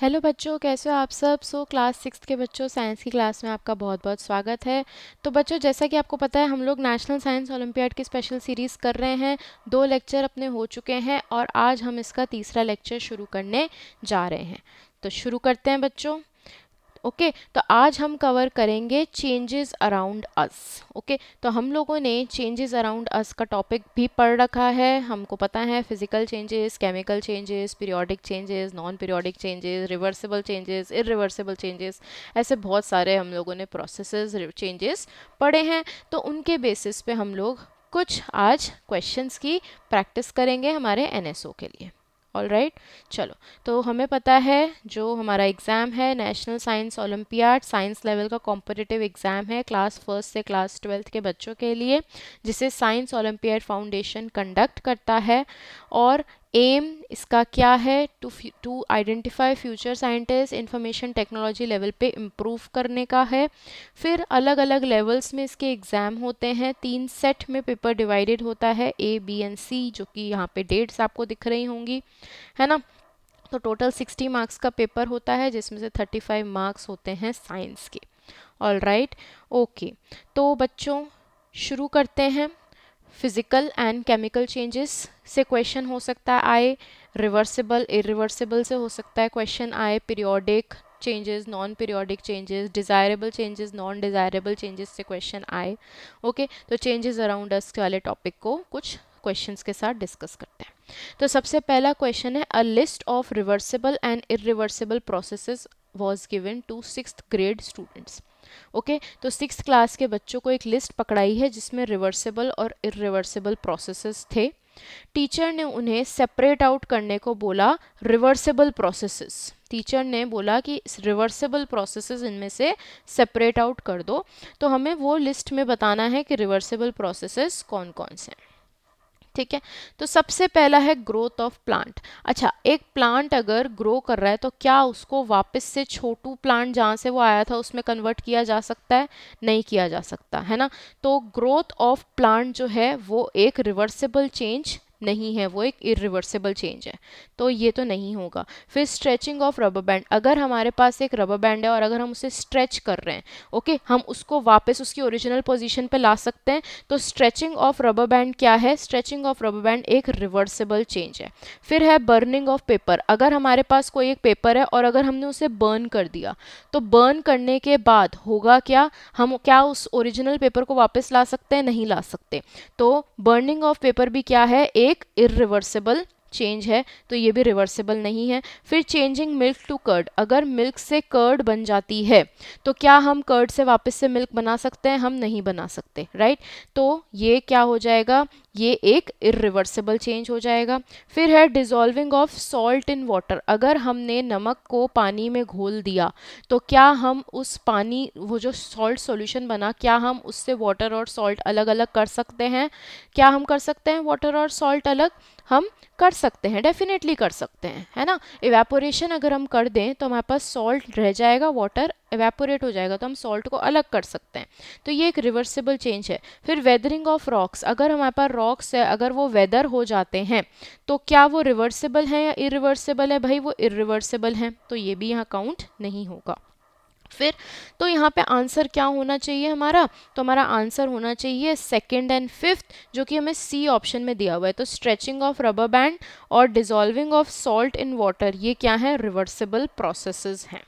Hello बच्चों कैसे हो आप सब सो क्लास सिक्स के बच्चों साइंस की क्लास में आपका बहुत बहुत स्वागत है तो बच्चों जैसा कि आपको पता है हम लोग नेशनल साइंस ओलंपियाड की स्पेशल सीरीज़ कर रहे हैं दो लेक्चर अपने हो चुके हैं और आज हम इसका तीसरा लेक्चर शुरू करने जा रहे हैं तो शुरू करते हैं बच्चों ओके तो आज हम कवर करेंगे चेंजेस अराउंड अस ओके तो हम लोगों ने चेंजेस अराउंड अस का टॉपिक भी पढ़ रखा है हमको पता है physical changes chemical changes periodic changes non periodic changes reversible changes irreversible changes ऐसे बहुत सारे हम लोगों ने प्रोसेसेस चेंजेस पढ़े हैं तो उनके बेसिस पे हम लोग कुछ आज क्वेश्चंस की प्रैक्टिस करेंगे हमारे एनएसओ के लिए ऑल राइट चलो तो हमें पता है जो हमारा एग्ज़ाम है national science olympiad science level का कॉम्पिटिटिव एग्ज़ाम है क्लास फर्स्ट से क्लास ट्वेल्थ के बच्चों के लिए जिसे साइंस ओलम्पियाड फाउंडेशन कंडक्ट करता है और एम इसका क्या है to to identify future scientist information technology level पे इम्प्रूव करने का है फिर अलग अलग लेवल्स में इसके एग्ज़ाम होते हैं तीन सेट में पेपर डिवाइडेड होता है ए बी एंड सी जो कि यहाँ पे डेट्स आपको दिख रही होंगी है ना तो टोटल सिक्सटी मार्क्स का पेपर होता है जिसमें से थर्टी फाइव मार्क्स होते हैं साइंस के ऑल राइट ओके तो बच्चों शुरू करते हैं फिजिकल एंड केमिकल चेंजेस से क्वेश्चन हो सकता है आए रिवर्सिबल इरिवर्सिबल से हो सकता है क्वेश्चन आए periodic changes non periodic changes desirable changes non desirable changes से क्वेश्चन आए ओके okay? तो चेंजेस अराउंड अस वाले टॉपिक को कुछ क्वेश्चंस के साथ डिस्कस करते हैं तो सबसे पहला क्वेश्चन है a list of reversible and irreversible processes was given to six grade students okay okay? तो सिक्स क्लास के बच्चों को एक लिस्ट पकड़ाई है जिसमें रिवर्सिबल और इरिवर्सिबल प्रोसेसेस थे टीचर ने उन्हें सेपरेट आउट करने को बोला रिवर्सिबल प्रोसेसेस टीचर ने बोला कि रिवर्सिबल प्रोसेसेस इनमें से सेपरेट आउट कर दो तो हमें वो लिस्ट में बताना है कि रिवर्सिबल प्रोसेसेस कौन कौन से हैं ठीक है तो सबसे पहला है ग्रोथ ऑफ प्लांट अच्छा एक प्लांट अगर ग्रो कर रहा है तो क्या उसको वापस से छोटू प्लांट जहाँ से वो आया था उसमें कन्वर्ट किया जा सकता है नहीं किया जा सकता है ना तो ग्रोथ ऑफ प्लांट जो है वो एक रिवर्सिबल चेंज नहीं है वो एक इरिवर्सिबल चेंज है तो ये तो नहीं होगा फिर स्ट्रेचिंग ऑफ रबर बैंड अगर हमारे पास एक रबर बैंड है और अगर हम उसे स्ट्रेच कर रहे हैं ओके हम उसको वापस उसकी ओरिजिनल पोजीशन पे ला सकते हैं तो स्ट्रेचिंग ऑफ रबर बैंड क्या है स्ट्रेचिंग ऑफ रबर बैंड एक रिवर्सिबल चेंज है फिर है बर्निंग ऑफ पेपर अगर हमारे पास कोई एक पेपर है और अगर हमने उसे बर्न कर दिया तो बर्न करने के बाद होगा क्या हम क्या उस ओरिजिनल पेपर को वापस ला सकते हैं नहीं ला सकते तो बर्निंग ऑफ पेपर भी क्या है एक एक इरिवर्सिबल चेंज है तो ये भी रिवर्सिबल नहीं है फिर चेंजिंग मिल्क टू कर्ड अगर मिल्क से कर्ड बन जाती है तो क्या हम कर्ड से वापस से मिल्क बना सकते हैं हम नहीं बना सकते राइट तो ये क्या हो जाएगा ये एक इरिवर्सिबल चेंज हो जाएगा फिर है dissolving of salt in water अगर हमने नमक को पानी में घोल दिया तो क्या हम उस पानी वो जो सॉल्ट सॉल्यूशन बना क्या हम उससे वाटर और सॉल्ट अलग अलग कर सकते हैं क्या हम कर सकते हैं वाटर और सॉल्ट अलग हम कर सकते हैं डेफिनेटली कर सकते हैं है ना इवेपोरेशन अगर हम कर दें तो हमारे पास सॉल्ट रह जाएगा वाटर एवेपोरेट हो जाएगा तो हम सॉल्ट को अलग कर सकते हैं तो ये एक रिवर्सिबल चेंज है फिर वेदरिंग ऑफ रॉक्स अगर हमारे पास रॉक्स है अगर वो वेदर हो जाते हैं तो क्या वो रिवर्सिबल है या इरिवर्सिबल है भाई वो इरिवर्सिबल हैं तो ये भी यहाँ काउंट नहीं होगा फिर तो यहाँ पे आंसर क्या होना चाहिए हमारा तो हमारा आंसर होना चाहिए सेकंड एंड फिफ्थ जो कि हमें सी ऑप्शन में दिया हुआ है तो स्ट्रेचिंग ऑफ रबर बैंड और dissolving of salt in water ये क्या है रिवर्सिबल प्रोसेसेस हैं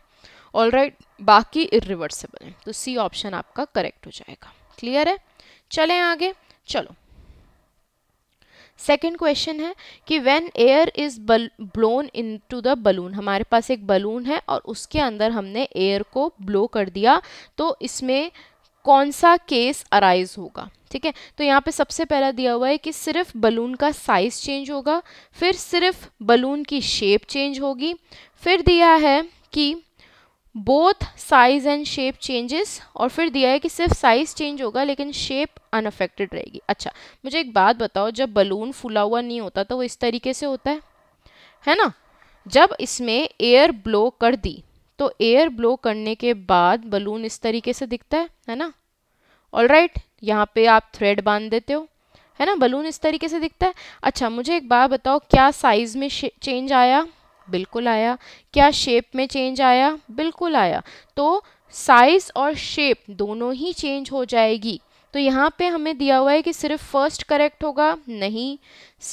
ऑल राइट बाकी इरिवर्सिबल हैं तो सी ऑप्शन आपका करेक्ट हो जाएगा क्लियर है चलें आगे चलो सेकेंड क्वेश्चन है कि when air is blown into the balloon हमारे पास एक बलून है और उसके अंदर हमने एयर को ब्लो कर दिया तो इसमें कौन सा केस अराइज होगा ठीक है तो यहाँ पे सबसे पहला दिया हुआ है कि सिर्फ बलून का साइज़ चेंज होगा फिर सिर्फ बलून की शेप चेंज होगी फिर दिया है कि both size and shape changes और फिर दिया है कि सिर्फ साइज चेंज होगा लेकिन शेप अनअफेक्टेड रहेगी अच्छा मुझे एक बात बताओ जब बलून फुला हुआ नहीं होता तो वो इस तरीके से होता है है ना जब इसमें एयर ब्लो कर दी तो एयर ब्लो करने के बाद बलून इस तरीके से दिखता है है ना ऑल राइट यहाँ पे आप थ्रेड बांध देते हो है ना बलून इस तरीके से दिखता है अच्छा मुझे एक बात बताओ क्या साइज़ में चेंज आया बिल्कुल आया क्या शेप में चेंज आया बिल्कुल आया तो साइज़ और शेप दोनों ही चेंज हो जाएगी तो यहाँ पे हमें दिया हुआ है कि सिर्फ फर्स्ट करेक्ट होगा नहीं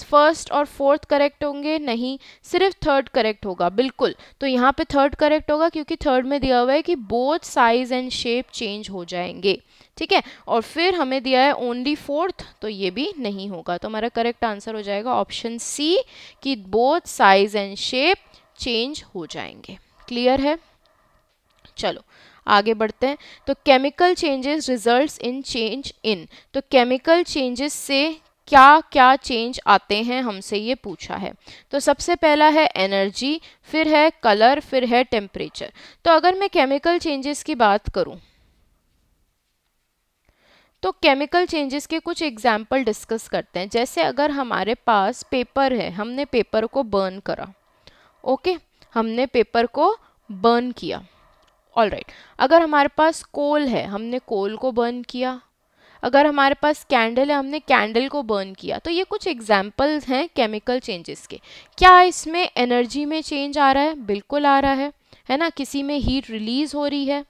फर्स्ट और फोर्थ करेक्ट होंगे नहीं सिर्फ थर्ड करेक्ट होगा बिल्कुल तो यहाँ पे थर्ड करेक्ट होगा क्योंकि थर्ड में दिया हुआ है कि both size and shape change हो जाएंगे ठीक है और फिर हमें दिया है ओनली फोर्थ तो ये भी नहीं होगा तो हमारा करेक्ट आंसर हो जाएगा ऑप्शन सी कि both size and shape change हो जाएंगे क्लियर है चलो आगे बढ़ते हैं तो chemical changes results in change in तो केमिकल चेंजेस से क्या क्या चेंज आते हैं हमसे ये पूछा है तो सबसे पहला है एनर्जी फिर है कलर फिर है टेम्परेचर तो अगर मैं केमिकल चेंजेस की बात करूं तो केमिकल चेंजेस के कुछ एग्जाम्पल डिस्कस करते हैं जैसे अगर हमारे पास पेपर है हमने पेपर को बर्न करा ओके हमने पेपर को बर्न किया ऑल राइट अगर हमारे पास कोल है हमने कोल को बर्न किया अगर हमारे पास कैंडल है हमने कैंडल को बर्न किया तो ये कुछ एग्जाम्पल्स हैं केमिकल चेंजेस के क्या इसमें एनर्जी में चेंज आ रहा है बिल्कुल आ रहा है है ना किसी में हीट रिलीज हो रही है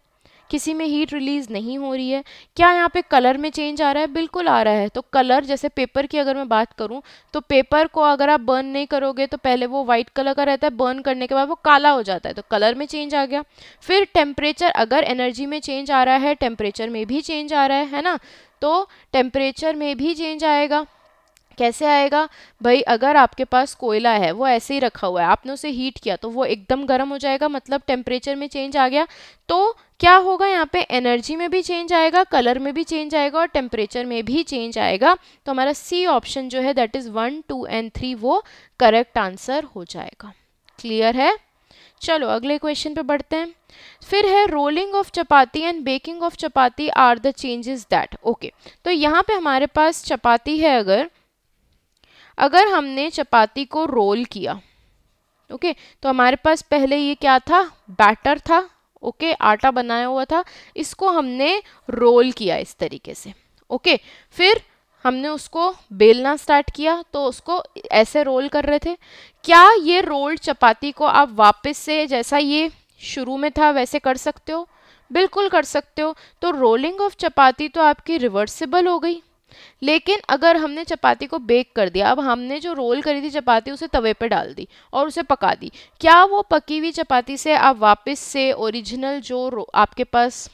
किसी में हीट रिलीज़ नहीं हो रही है क्या यहाँ पे कलर में चेंज आ रहा है बिल्कुल आ रहा है तो कलर जैसे पेपर की अगर मैं बात करूँ तो पेपर को अगर आप बर्न नहीं करोगे तो पहले वो वाइट कलर का रहता है बर्न करने के बाद वो काला हो जाता है तो कलर में चेंज आ गया फिर टेम्परेचर अगर एनर्जी में चेंज आ रहा है टेम्परेचर में भी चेंज आ रहा है है ना तो टेम्परेचर में भी चेंज आएगा कैसे आएगा भाई अगर आपके पास कोयला है वो ऐसे ही रखा हुआ है आपने उसे हीट किया तो वो एकदम गर्म हो जाएगा मतलब टेम्परेचर में चेंज आ गया तो क्या होगा यहाँ पे एनर्जी में भी चेंज आएगा कलर में भी चेंज आएगा और टेम्परेचर में भी चेंज आएगा तो हमारा सी ऑप्शन जो है that is one two and three वो करेक्ट आंसर हो जाएगा क्लियर है चलो अगले क्वेश्चन पे बढ़ते हैं फिर है rolling of chapati and baking of chapati are the changes that okay तो यहाँ पे हमारे पास चपाती है अगर अगर हमने चपाती को रोल किया ओके okay, तो हमारे पास पहले ये क्या था बैटर था ओके आटा बनाया हुआ था इसको हमने रोल किया इस तरीके से ओके फिर हमने उसको बेलना स्टार्ट किया तो उसको ऐसे रोल कर रहे थे क्या ये रोल चपाती को आप वापस से जैसा ये शुरू में था वैसे कर सकते हो बिल्कुल कर सकते हो तो रोलिंग ऑफ चपाती तो आपकी रिवर्सिबल हो गई लेकिन अगर हमने चपाती को बेक कर दिया अब हमने जो रोल करी थी चपाती उसे तवे पे डाल दी और उसे पका दी क्या वो पकी हुई चपाती से आप वापस से ओरिजिनल जो आपके पास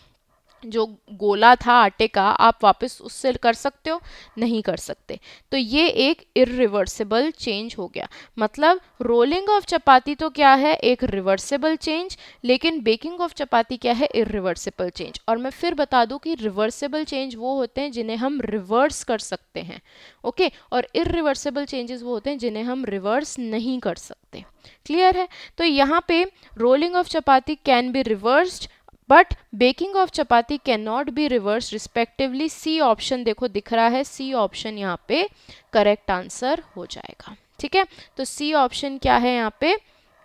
जो गोला था आटे का आप वापस उससे कर सकते हो नहीं कर सकते तो ये एक इरिवर्सिबल चेंज हो गया मतलब रोलिंग ऑफ चपाती तो क्या है एक रिवर्सिबल चेंज लेकिन बेकिंग ऑफ चपाती क्या है इरिवर्सिबल चेंज और मैं फिर बता दूं कि रिवर्सिबल चेंज वो होते हैं जिन्हें हम रिवर्स कर सकते हैं ओके और इरिवर्सिबल चेंजेस वो होते हैं जिन्हें हम रिवर्स नहीं कर सकते क्लियर है तो यहाँ पे rolling of chapati can be reversed but baking of chapati can not be reverse respectively C option देखो दिख रहा है सी ऑप्शन यहाँ पे करेक्ट आंसर हो जाएगा ठीक है तो सी ऑप्शन क्या है यहाँ पे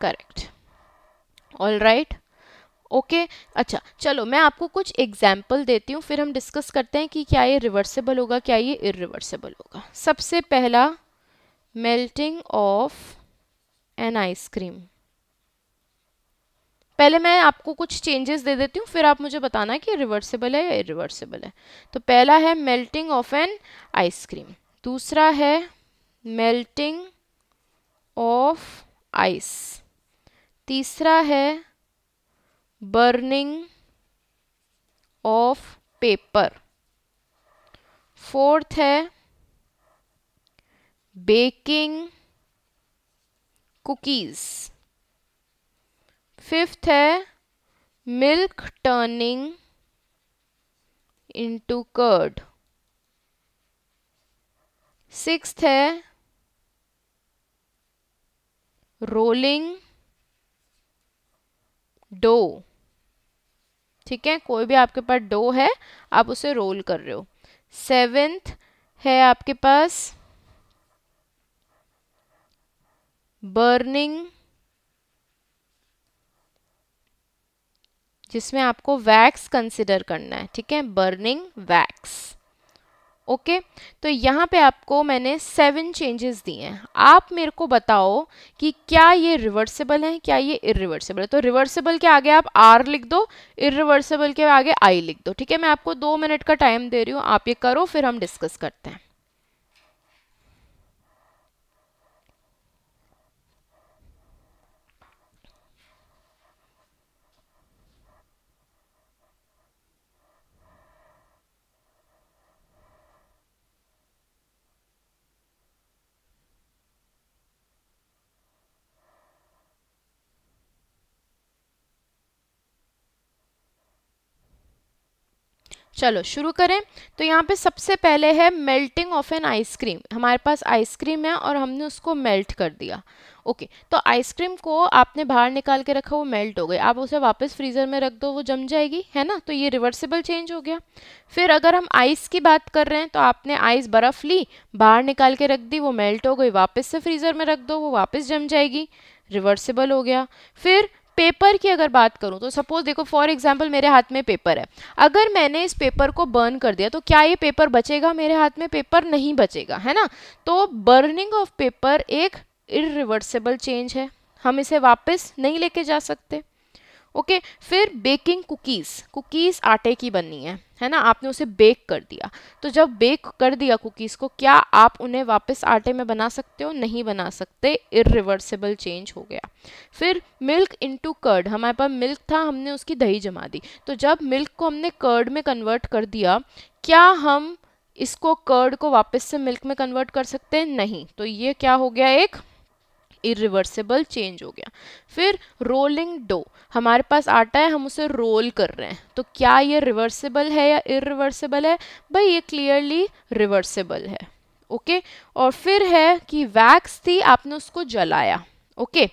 करेक्ट ऑल राइट ओके अच्छा चलो मैं आपको कुछ एग्जाम्पल देती हूँ फिर हम डिस्कस करते हैं कि क्या ये रिवर्सेबल होगा क्या ये इरिवर्सेबल होगा सबसे पहला मेल्टिंग ऑफ एन आइसक्रीम पहले मैं आपको कुछ चेंजेस दे देती हूँ फिर आप मुझे बताना कि रिवर्सिबल है या इरिवर्सिबल है तो पहला है मेल्टिंग ऑफ एन आइसक्रीम दूसरा है मेल्टिंग ऑफ आइस तीसरा है बर्निंग ऑफ पेपर फोर्थ है बेकिंग कुकीज़ फिफ्थ है milk turning into curd six है रोलिंग डो ठीक है कोई भी आपके पास डो है आप उसे रोल कर रहे हो सेवेंथ है आपके पास बर्निंग जिसमें आपको वैक्स कंसिडर करना है ठीक है बर्निंग वैक्स ओके okay? तो यहाँ पे आपको मैंने सेवन चेंजेस दिए हैं आप मेरे को बताओ कि क्या ये रिवर्सिबल है क्या ये इरिवर्सिबल है तो रिवर्सिबल के आगे आप आर लिख दो इरिवर्सिबल के आगे आई लिख दो ठीक है मैं आपको दो मिनट का टाइम दे रही हूँ आप ये करो फिर हम डिस्कस करते हैं चलो शुरू करें तो यहाँ पे सबसे पहले है मेल्टिंग ऑफ एन आइसक्रीम हमारे पास आइसक्रीम है और हमने उसको मेल्ट कर दिया ओके तो आइसक्रीम को आपने बाहर निकाल के रखा वो मेल्ट हो गई आप उसे वापस फ्रीज़र में रख दो वो जम जाएगी है ना तो ये रिवर्सिबल चेंज हो गया फिर अगर हम आइस की बात कर रहे हैं तो आपने आइस बर्फ़ ली बाहर निकाल के रख दी वो मेल्ट हो गई वापस से फ्रीज़र में रख दो वो वापस जम जाएगी रिवर्सिबल हो गया फिर पेपर की अगर बात करूँ तो सपोज देखो फॉर एग्जाम्पल मेरे हाथ में पेपर है अगर मैंने इस पेपर को बर्न कर दिया तो क्या ये पेपर बचेगा मेरे हाथ में पेपर नहीं बचेगा है ना तो बर्निंग ऑफ पेपर एक इरिवर्सिबल चेंज है हम इसे वापस नहीं लेके जा सकते ओके फिर बेकिंग कुकीज़ कुकीज़ आटे की बननी है है ना आपने उसे बेक कर दिया तो जब बेक कर दिया कुकीज़ को क्या आप उन्हें वापस आटे में बना सकते हो नहीं बना सकते इरिवर्सिबल चेंज हो गया फिर मिल्क इनटू कर्ड हमारे पास मिल्क था हमने उसकी दही जमा दी तो जब मिल्क को हमने कर्ड में कन्वर्ट कर दिया क्या हम इसको कर्ड को वापस से मिल्क में कन्वर्ट कर सकते हैं नहीं तो ये क्या हो गया एक इरिवर्सिबल चेंज हो गया फिर रोलिंग डो हमारे पास आटा है हम उसे रोल कर रहे हैं तो क्या ये रिवर्सिबल है या इरिवर्सिबल है भाई ये क्लियरली रिवर्सिबल है ओके okay? और फिर है कि वैक्स थी आपने उसको जलाया ओके okay?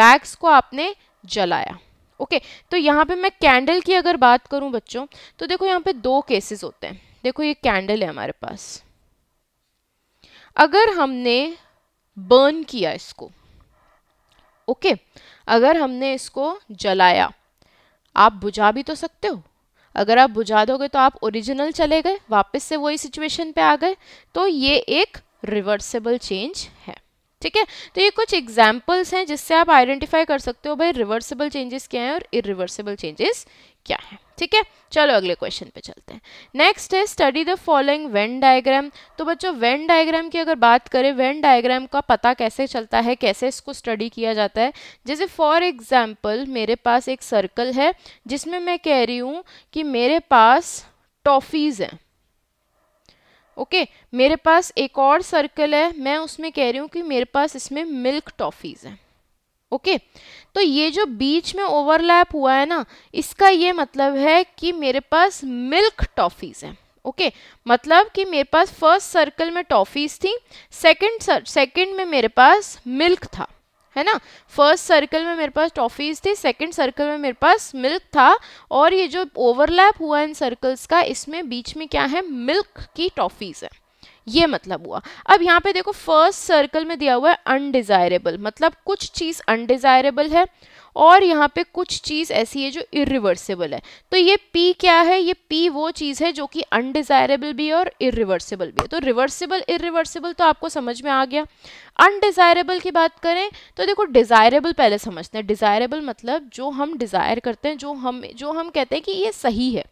वैक्स को आपने जलाया ओके okay, तो यहाँ पे मैं कैंडल की अगर बात करूँ बच्चों तो देखो यहाँ पे दो केसेस होते हैं देखो ये कैंडल है हमारे पास अगर हमने बर्न किया इसको ओके अगर हमने इसको जलाया आप बुझा भी तो सकते हो अगर आप बुझा दोगे तो आप ओरिजिनल चले गए वापस से वही सिचुएशन पे आ गए तो ये एक रिवर्सेबल चेंज है ठीक है तो ये कुछ एग्जाम्पल्स हैं जिससे आप आइडेंटिफाई कर सकते हो भाई रिवर्सेबल चेंजेस क्या हैं और इरिवर्सेबल चेंजेस क्या है ठीक है चलो अगले क्वेश्चन पे चलते हैं नेक्स्ट है study the following Venn diagram तो बच्चों वेन डायग्राम की अगर बात करें वेन डायग्राम का पता कैसे चलता है कैसे इसको स्टडी किया जाता है जैसे फॉर एग्जांपल मेरे पास एक सर्कल है जिसमें मैं कह रही हूँ कि मेरे पास टॉफ़ीज़ हैं ओके okay, मेरे पास एक और सर्कल है मैं उसमें कह रही हूँ कि मेरे पास इसमें मिल्क टॉफ़ीज़ हैं ओके तो ये जो बीच में ओवरलैप हुआ है ना इसका ये मतलब है कि मेरे पास मिल्क टॉफ़ीज़ हैं ओके मतलब कि मेरे पास फर्स्ट सर्कल में टॉफ़ीज़ थी सेकंड सेकंड में मेरे पास मिल्क था है ना फर्स्ट सर्कल में मेरे पास टॉफ़ीज़ थी सेकंड सर्कल में मेरे पास मिल्क था और ये जो ओवरलैप हुआ इन सर्कल्स का इसमें बीच में क्या है मिल्क की टॉफ़ीज़ है ये मतलब हुआ अब यहाँ पे देखो फर्स्ट सर्कल में दिया हुआ है अनडिज़ायरेबल मतलब कुछ चीज़ अनडिज़ायरेबल है और यहाँ पे कुछ चीज़ ऐसी है जो इरिवर्सिबल है तो ये पी क्या है ये पी वो चीज़ है जो कि अनडिज़ायरेबल भी है और इरिवर्सिबल भी है तो रिवर्सिबल इरिवर्सिबल तो आपको समझ में आ गया अनडिज़ायरेबल की बात करें तो देखो डिज़ायरेबल पहले समझते हैं डिज़ायरेबल मतलब जो हम डिज़ायर करते हैं जो हम जो हम कहते हैं कि ये सही है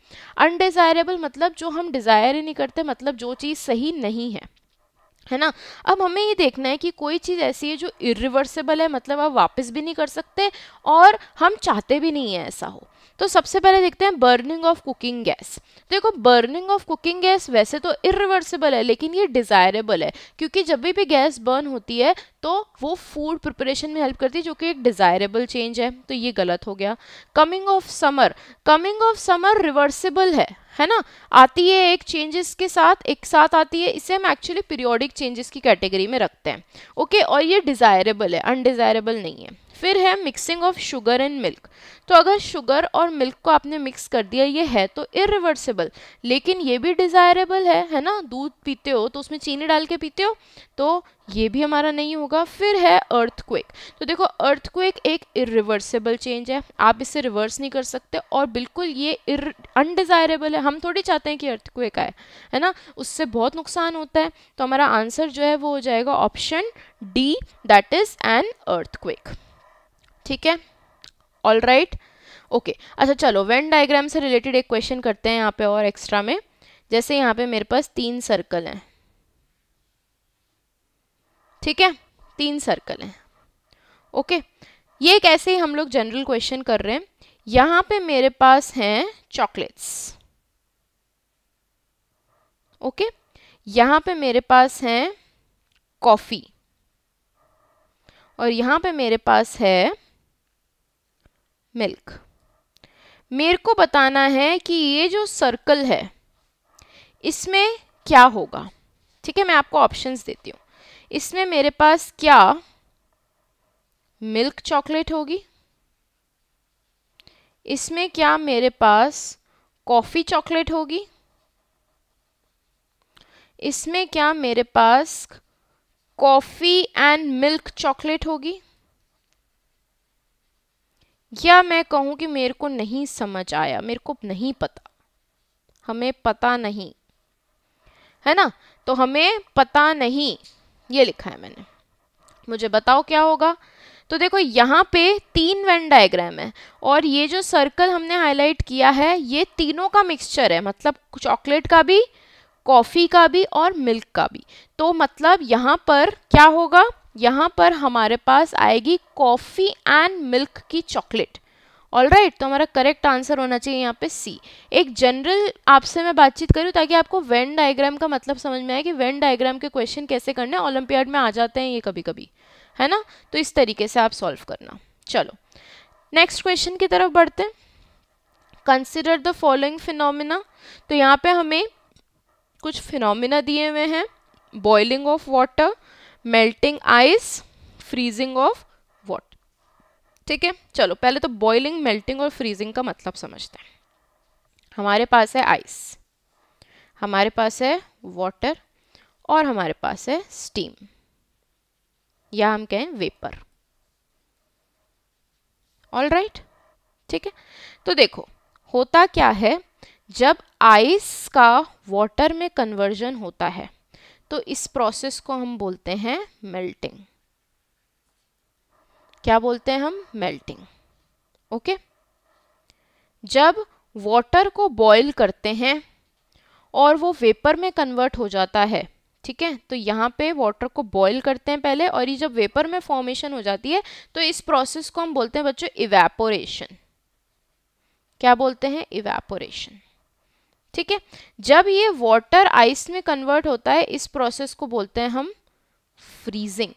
अनडिज़ायरेबल मतलब जो हम डिज़ायर ही नहीं करते मतलब जो चीज़ सही नहीं है है ना अब हमें ये देखना है कि कोई चीज़ ऐसी है जो इरिवर्सिबल है मतलब आप वापस भी नहीं कर सकते और हम चाहते भी नहीं है ऐसा हो तो सबसे पहले देखते हैं बर्निंग ऑफ कुकिंग गैस देखो बर्निंग ऑफ कुकिंग गैस वैसे तो इरिवर्सिबल है लेकिन ये डिज़ायरेबल है क्योंकि जब भी भी गैस बर्न होती है तो वो फूड प्रिपरेशन में हेल्प करती है जो कि एक डिज़ायरेबल चेंज है तो ये गलत हो गया coming of summer coming of summer reversible है है ना आती है एक चेंजेस के साथ एक साथ आती है इसे हम एक्चुअली पीरियोडिक चेंजेस की कैटेगरी में रखते हैं ओके और ये डिज़ायरेबल है अनडिज़ायरेबल नहीं है फिर है mixing of sugar and milk तो अगर शुगर और मिल्क को आपने मिक्स कर दिया ये है तो इरिवर्सिबल लेकिन ये भी डिज़ायरेबल है है ना दूध पीते हो तो उसमें चीनी डाल के पीते हो तो ये भी हमारा नहीं होगा फिर है अर्थक्वेक तो देखो अर्थक्वेक एक इरिवर्सिबल चेंज है आप इसे रिवर्स नहीं कर सकते और बिल्कुल ये अनडिज़ायरेबल है हम थोड़ी चाहते हैं कि अर्थक्वेक आए है ना उससे बहुत नुकसान होता है तो हमारा आंसर जो है वो हो जाएगा option D that is an earthquake ठीक है ऑल राइट ओके अच्छा चलो वेन डायग्राम से रिलेटेड एक क्वेश्चन करते हैं यहाँ पे और एक्स्ट्रा में जैसे यहाँ पे मेरे पास तीन सर्कल हैं ठीक है तीन सर्कल हैं ओके ये एक ऐसे ही हम लोग जनरल क्वेश्चन कर रहे हैं यहाँ पे मेरे पास हैं चॉकलेट्स ओके यहाँ पे मेरे पास हैं कॉफ़ी और यहाँ पे मेरे पास है मिल्क मेरे को बताना है कि ये जो सर्कल है इसमें क्या होगा ठीक है मैं आपको ऑप्शंस देती हूँ इसमें मेरे पास क्या मिल्क चॉकलेट होगी इसमें क्या मेरे पास कॉफ़ी चॉकलेट होगी इसमें क्या मेरे पास कॉफ़ी एंड मिल्क चॉकलेट होगी या मैं कहूँ कि मेरे को नहीं समझ आया मेरे को नहीं पता हमें पता नहीं है ना तो हमें पता नहीं ये लिखा है मैंने मुझे बताओ क्या होगा तो देखो यहाँ पे तीन वेन डायग्राम है और ये जो सर्कल हमने हाईलाइट किया है ये तीनों का मिक्सचर है मतलब चॉकलेट का भी कॉफ़ी का भी और मिल्क का भी तो मतलब यहाँ पर क्या होगा यहाँ पर हमारे पास आएगी कॉफ़ी एंड मिल्क की चॉकलेट ऑल राइट तो हमारा करेक्ट आंसर होना चाहिए यहाँ पे सी एक जनरल आपसे मैं बातचीत करूँ ताकि आपको वेन डायग्राम का मतलब समझ में आए कि वेन डायग्राम के क्वेश्चन कैसे करने ओलंपियाड में आ जाते हैं ये कभी कभी है ना तो इस तरीके से आप सॉल्व करना चलो नेक्स्ट क्वेश्चन की तरफ बढ़ते हैं कंसिडर द फॉलोइंग फिनोमिना तो यहाँ पे हमें कुछ फिनोमिना दिए हुए हैं boiling of water melting ice freezing of water ठीक है चलो पहले तो बॉइलिंग मेल्टिंग और फ्रीजिंग का मतलब समझते हैं हमारे पास है आइस हमारे पास है वाटर और हमारे पास है स्टीम या हम कहें वेपर ऑल राइट ठीक है तो देखो होता क्या है जब आइस का वाटर में कन्वर्जन होता है तो इस प्रोसेस को हम बोलते हैं मेल्टिंग क्या बोलते हैं हम मेल्टिंग ओके जब वाटर को बॉईल करते हैं और वो वेपर में कन्वर्ट हो जाता है ठीक है तो यहाँ पे वाटर को बॉईल करते हैं पहले और ये जब वेपर में फॉर्मेशन हो जाती है तो इस प्रोसेस को हम बोलते हैं बच्चों इवेपोरेशन क्या बोलते हैं इवेपोरेशन ठीक है जब ये वाटर आइस में कन्वर्ट होता है इस प्रोसेस को बोलते हैं हम फ्रीजिंग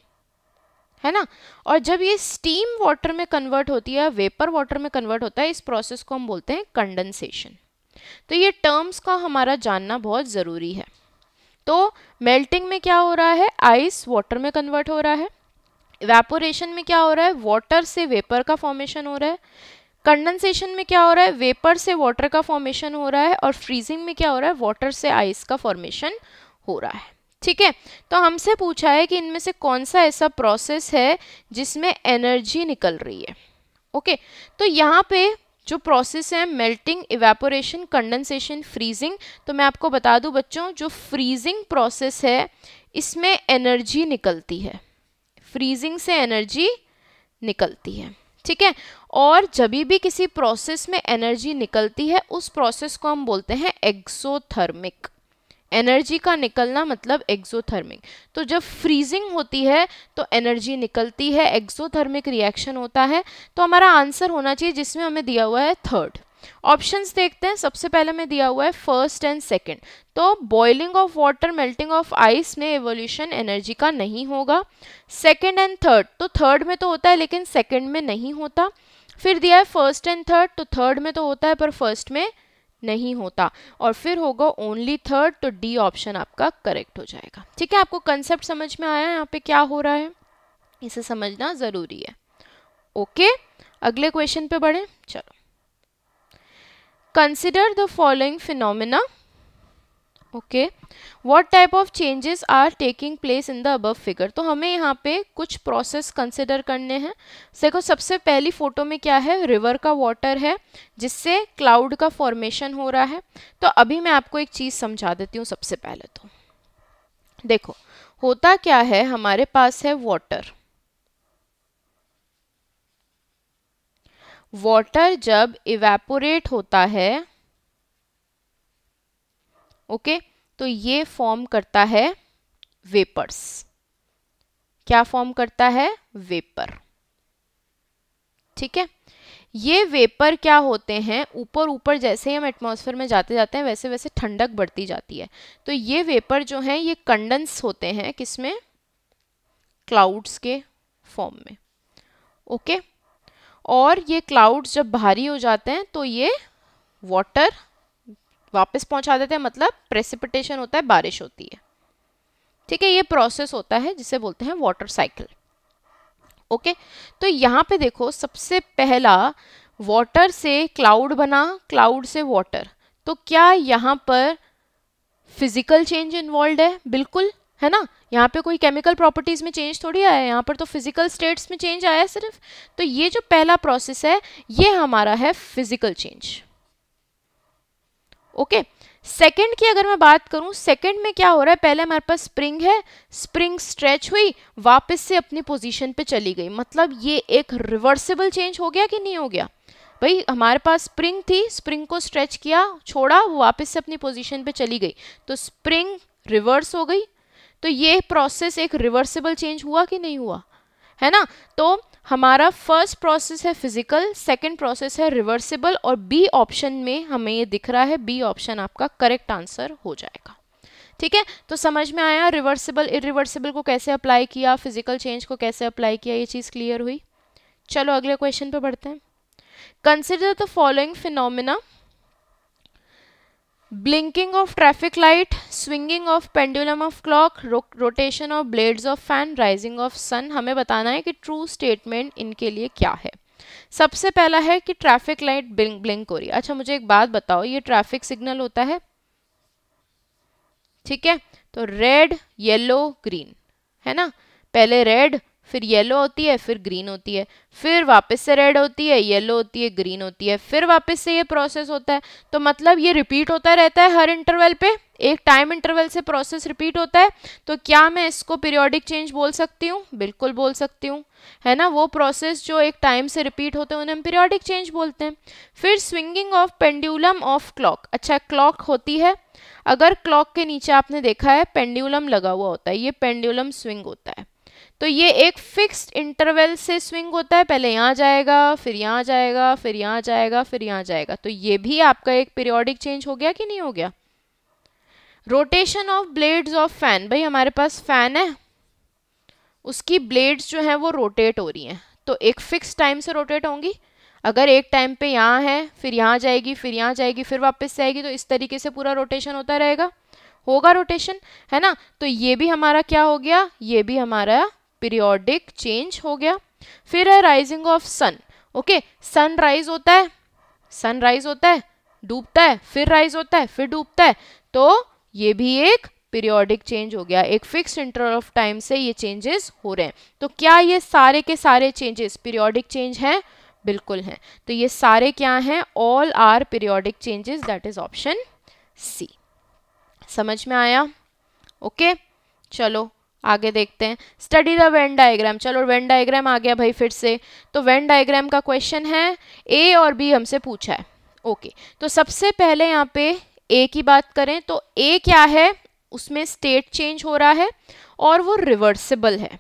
है ना और जब ये स्टीम वाटर में कन्वर्ट होती है वेपर वाटर में कन्वर्ट होता है इस प्रोसेस को हम बोलते हैं कंडेंसेशन तो ये टर्म्स का हमारा जानना बहुत ज़रूरी है तो मेल्टिंग में क्या हो रहा है आइस वाटर में कन्वर्ट हो रहा है वेपोरेशन में क्या हो रहा है वाटर से वेपर का फॉर्मेशन हो रहा है कंडेंसेशन में क्या हो रहा है वेपर से वाटर का फॉर्मेशन हो रहा है और फ्रीजिंग में क्या हो रहा है वाटर से आइस का फॉर्मेशन हो रहा है ठीक है तो हमसे पूछा है कि इनमें से कौन सा ऐसा प्रोसेस है जिसमें एनर्जी निकल रही है ओके तो यहाँ पे जो प्रोसेस है मेल्टिंग इवेपोरेशन कंडेंसेशन फ्रीजिंग तो मैं आपको बता दूँ बच्चों जो फ्रीजिंग प्रोसेस है इसमें एनर्जी निकलती है फ्रीजिंग से एनर्जी निकलती है ठीक है और जब भी किसी प्रोसेस में एनर्जी निकलती है उस प्रोसेस को हम बोलते हैं एक्सोथर्मिक एनर्जी का निकलना मतलब एक्सोथर्मिक तो जब फ्रीजिंग होती है तो एनर्जी निकलती है एक्सोथर्मिक रिएक्शन होता है तो हमारा आंसर होना चाहिए जिसमें हमें दिया हुआ है थर्ड ऑप्शंस देखते हैं सबसे पहले में दिया हुआ है फर्स्ट एंड सेकंड तो boiling of water melting of ice में एवोल्यूशन एनर्जी का नहीं होगा सेकंड एंड थर्ड तो थर्ड में तो होता है लेकिन सेकंड में नहीं होता फिर दिया है फर्स्ट एंड थर्ड तो थर्ड में तो होता है पर फर्स्ट में नहीं होता और फिर होगा ओनली थर्ड तो डी ऑप्शन आपका करेक्ट हो जाएगा ठीक है आपको कंसेप्ट समझ में आया यहाँ पे क्या हो रहा है इसे समझना ज़रूरी है ओके अगले क्वेश्चन पे बढ़ें चलो consider the following phenomena okay what type of changes are taking place in the अब फिगर तो हमें यहाँ पे कुछ प्रोसेस कंसिडर करने हैं देखो सबसे पहली फ़ोटो में क्या है रिवर का वाटर है जिससे क्लाउड का फॉर्मेशन हो रहा है तो अभी मैं आपको एक चीज़ समझा देती हूँ सबसे पहले तो देखो होता क्या है हमारे पास है वाटर वाटर जब इवेपोरेट होता है ओके okay, तो ये फॉर्म करता है वेपर्स क्या फॉर्म करता है वेपर ठीक है ये वेपर क्या होते हैं ऊपर ऊपर जैसे ही हम एटमॉस्फेयर में जाते जाते हैं वैसे वैसे ठंडक बढ़ती जाती है तो ये वेपर जो हैं ये कंडेंस होते हैं किसमें क्लाउड्स के फॉर्म में ओके okay? और ये क्लाउड्स जब भारी हो जाते हैं तो ये वाटर वापस पहुंचा देते हैं मतलब प्रेसिपिटेशन होता है बारिश होती है ठीक है ये प्रोसेस होता है जिसे बोलते हैं वाटर साइकिल ओके तो यहाँ पे देखो सबसे पहला वाटर से क्लाउड बना क्लाउड से वाटर तो क्या यहाँ पर फिजिकल चेंज इन्वॉल्व है बिल्कुल है ना यहाँ पे कोई केमिकल प्रॉपर्टीज़ में चेंज थोड़ी आया है यहाँ पर तो फिज़िकल स्टेट्स में चेंज आया सिर्फ तो ये जो पहला प्रोसेस है ये हमारा है फिज़िकल चेंज ओके सेकेंड की अगर मैं बात करूं सेकेंड में क्या हो रहा है पहले हमारे पास स्प्रिंग है स्प्रिंग स्ट्रेच हुई वापस से अपनी पोजीशन पे चली गई मतलब ये एक रिवर्सिबल चेंज हो गया कि नहीं हो गया भाई हमारे पास स्प्रिंग थी स्प्रिंग को स्ट्रेच किया छोड़ा वो वापस से अपनी पोजीशन पे चली गई तो स्प्रिंग रिवर्स हो गई तो ये प्रोसेस एक रिवर्सिबल चेंज हुआ कि नहीं हुआ है ना तो हमारा फर्स्ट प्रोसेस है फिजिकल सेकंड प्रोसेस है रिवर्सिबल और बी ऑप्शन में हमें ये दिख रहा है बी ऑप्शन आपका करेक्ट आंसर हो जाएगा ठीक है तो समझ में आया रिवर्सिबल इरिवर्सिबल को कैसे अप्लाई किया फिजिकल चेंज को कैसे अप्लाई किया ये चीज़ क्लियर हुई चलो अगले क्वेश्चन पर बढ़ते हैं consider the following phenomena blinking of traffic light swinging of pendulum of clock rotation of blade of fan rising of sun हमें बताना है कि ट्रू स्टेटमेंट इनके लिए क्या है सबसे पहला है कि ट्रैफिक लाइट ब्लिंक ब्लिंक हो रही है अच्छा मुझे एक बात बताओ ये ट्रैफिक सिग्नल होता है ठीक है तो रेड येलो ग्रीन है ना पहले रेड फिर येलो होती है फिर ग्रीन होती है फिर वापस से रेड होती है येलो होती है ग्रीन होती है फिर वापस से ये प्रोसेस होता है तो मतलब ये रिपीट होता रहता है हर इंटरवल पे एक टाइम इंटरवल से प्रोसेस रिपीट होता है तो क्या मैं इसको पीरियोडिक चेंज बोल सकती हूँ बिल्कुल बोल सकती हूँ है ना वो प्रोसेस जो एक टाइम से रिपीट होते हैं उन्हें हम पीरियोडिक चेंज बोलते हैं फिर swinging of pendulum of clock अच्छा क्लॉक होती है अगर क्लॉक के नीचे आपने देखा है पेंड्यूलम लगा हुआ होता है ये पेंड्यूलम स्विंग होता है तो ये एक फिक्स्ड इंटरवल से स्विंग होता है पहले यहाँ जाएगा फिर यहाँ जाएगा फिर यहाँ जाएगा फिर यहाँ जाएगा तो ये भी आपका एक पीरियोडिक चेंज हो गया कि नहीं हो गया rotation of blades of fan भाई हमारे पास फैन है उसकी ब्लेड्स जो हैं वो रोटेट हो रही हैं तो एक फिक्स टाइम से रोटेट होंगी अगर एक टाइम पे यहाँ है फिर यहाँ जाएगी फिर यहाँ जाएगी फिर वापस आएगी तो इस तरीके से पूरा रोटेशन होता रहेगा होगा रोटेशन है ना तो ये भी हमारा क्या हो गया ये भी हमारा पीरियोडिक चेंज हो गया फिर है rising of sun okay sun rise होता है सन राइज होता है डूबता है फिर राइज होता है फिर डूबता है तो ये भी एक पीरियोडिक चेंज हो गया एक फिक्स इंटरवल ऑफ टाइम से ये चेंजेस हो रहे हैं तो क्या ये सारे के सारे चेंजेस पीरियोडिक चेंज हैं बिल्कुल हैं तो ये सारे क्या हैं all are periodic changes that is option C समझ में आया ओके okay? चलो आगे देखते हैं स्टडी द वेन डायग्राम चलो वेन डायग्राम आ गया भाई फिर से तो वेन डायग्राम का क्वेश्चन है ए और बी हमसे पूछा है ओके तो सबसे पहले यहाँ पे ए की बात करें तो ए क्या है उसमें स्टेट चेंज हो रहा है और वो रिवर्सिबल है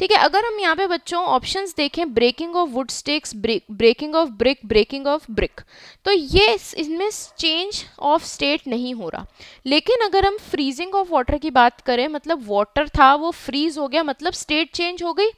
ठीक है अगर हम यहाँ पे बच्चों ऑप्शंस देखें breaking of wood sticks breaking of brick breaking of brick तो ये इसमें चेंज ऑफ स्टेट नहीं हो रहा लेकिन अगर हम फ्रीजिंग ऑफ वाटर की बात करें मतलब वाटर था वो फ्रीज हो गया मतलब स्टेट चेंज हो गई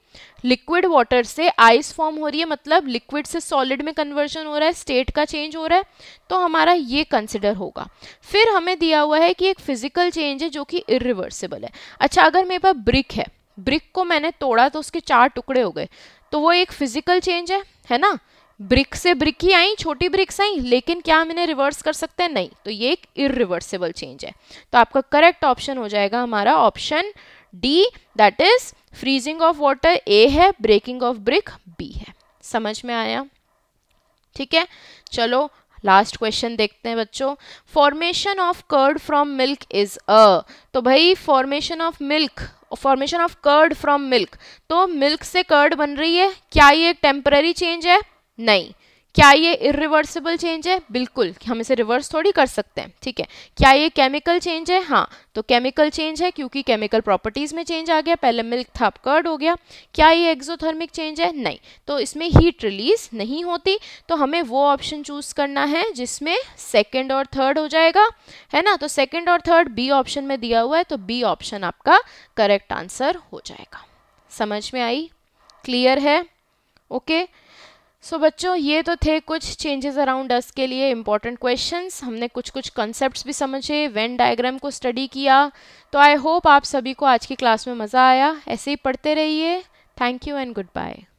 लिक्विड वाटर से आइस फॉर्म हो रही है मतलब लिक्विड से सॉलिड में कन्वर्जन हो रहा है स्टेट का चेंज हो रहा है तो हमारा ये कंसिडर होगा फिर हमें दिया हुआ है कि एक फिजिकल चेंज है जो कि इरिवर्सिबल है अच्छा अगर मेरे पास ब्रिक है ब्रिक को मैंने तोड़ा तो उसके चार टुकड़े हो गए तो वो एक फिजिकल चेंज है है ना ब्रिक से ब्रिक ही आई छोटी ब्रिक्स आई लेकिन क्या हम इन्हें रिवर्स कर सकते हैं नहीं तो ये एक इरिवर्सिबल चेंज है तो आपका करेक्ट ऑप्शन हो जाएगा हमारा option D that is freezing of water A है ब्रेकिंग ऑफ ब्रिक बी है समझ में आया ठीक है चलो लास्ट क्वेश्चन देखते हैं बच्चों formation of curd from milk is a तो भाई formation of milk formation of curd from milk तो मिल्क से कर्ड बन रही है क्या ये एक टेम्पररी चेंज है नहीं क्या ये इरिवर्सिबल चेंज है बिल्कुल हम इसे रिवर्स थोड़ी कर सकते हैं ठीक है क्या ये केमिकल चेंज है हाँ तो केमिकल चेंज है क्योंकि केमिकल प्रॉपर्टीज़ में चेंज आ गया पहले मिल्क था अब कर्ड हो गया क्या ये एक्जोथर्मिक चेंज है नहीं तो इसमें हीट रिलीज नहीं होती तो हमें वो ऑप्शन चूज़ करना है जिसमें सेकेंड और थर्ड हो जाएगा है ना तो सेकेंड और थर्ड बी ऑप्शन में दिया हुआ है तो बी ऑप्शन आपका करेक्ट आंसर हो जाएगा समझ में आई क्लियर है ओके okay? सो so, बच्चों ये तो थे कुछ चेंजेस अराउंड अस के लिए इम्पॉर्टेंट क्वेश्चंस हमने कुछ कुछ कॉन्सेप्ट्स भी समझे वेन डायग्राम को स्टडी किया तो आई होप आप सभी को आज की क्लास में मज़ा आया ऐसे ही पढ़ते रहिए thank you and good bye